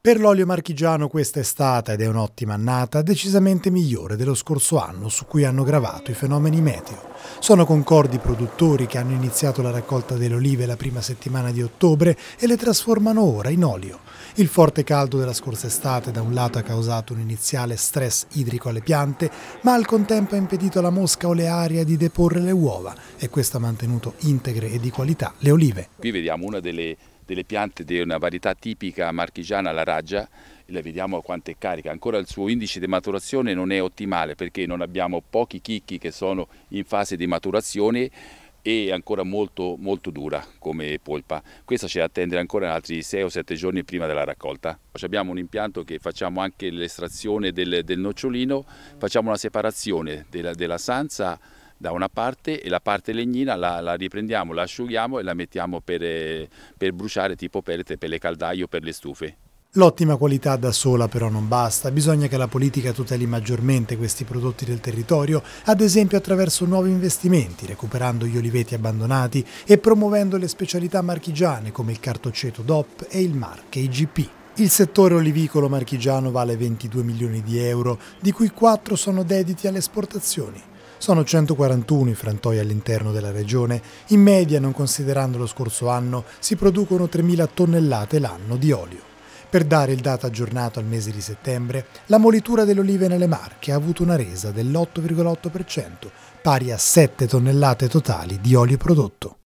Per l'olio marchigiano questa è stata, ed è un'ottima annata, decisamente migliore dello scorso anno su cui hanno gravato i fenomeni meteo. Sono concordi i produttori che hanno iniziato la raccolta delle olive la prima settimana di ottobre e le trasformano ora in olio. Il forte caldo della scorsa estate da un lato ha causato un iniziale stress idrico alle piante, ma al contempo ha impedito alla mosca olearia di deporre le uova e questo ha mantenuto integre e di qualità le olive. Qui vediamo una delle delle piante di una varietà tipica marchigiana, la raggia, la vediamo quanto è carica, ancora il suo indice di maturazione non è ottimale perché non abbiamo pochi chicchi che sono in fase di maturazione e ancora molto, molto dura come polpa. Questa c'è da attendere ancora altri 6 o 7 giorni prima della raccolta. Abbiamo un impianto che facciamo anche l'estrazione del, del, nocciolino, facciamo una separazione della, della sanza da una parte e la parte legnina la, la riprendiamo, la asciughiamo e la mettiamo per, eh, per bruciare tipo pellet per le caldaie o per le stufe. L'ottima qualità da sola però non basta, bisogna che la politica tuteli maggiormente questi prodotti del territorio, ad esempio attraverso nuovi investimenti, recuperando gli oliveti abbandonati e promuovendo le specialità marchigiane come il cartoceto DOP e il marche IGP. Il settore olivicolo marchigiano vale 22 milioni di euro, di cui 4 sono dediti alle esportazioni. Sono 141 i frantoi all'interno della regione, in media non considerando lo scorso anno si producono 3.000 tonnellate l'anno di olio. Per dare il dato aggiornato al mese di settembre, la molitura delle olive nelle Marche ha avuto una resa dell'8,8%, pari a 7 tonnellate totali di olio prodotto.